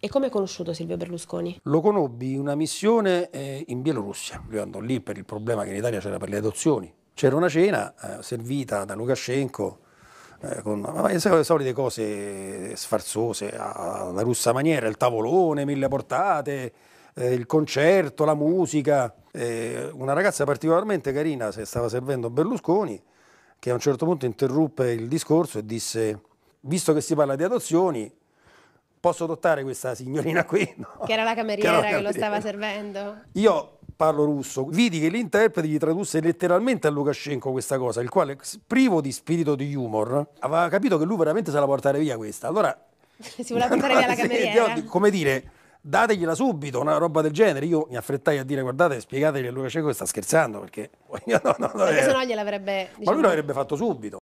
E come hai conosciuto Silvio Berlusconi? Lo conobbi in una missione eh, in Bielorussia. Lui andò lì per il problema che in Italia c'era per le adozioni. C'era una cena eh, servita da Lukashenko eh, con le solite cose sfarzose, alla russa maniera, il tavolone, mille portate, eh, il concerto, la musica. Eh, una ragazza particolarmente carina se stava servendo Berlusconi che a un certo punto interruppe il discorso e disse visto che si parla di adozioni posso adottare questa signorina qui? No. Che era la cameriera era la che lo stava servendo. Io parlo russo, vidi che l'interprete gli tradusse letteralmente a Lukashenko questa cosa, il quale, privo di spirito di humor, aveva capito che lui veramente se la portare via questa. Allora... si voleva portare via la cameriera. Se, come dire dategliela subito, una roba del genere. Io mi affrettai a dire guardate, spiegategli a Lukashenko che sta scherzando perché... No, no, no, perché eh. se no gliel'avrebbe... Diciamo... Ma lui diciamo, l'avrebbe fatto subito.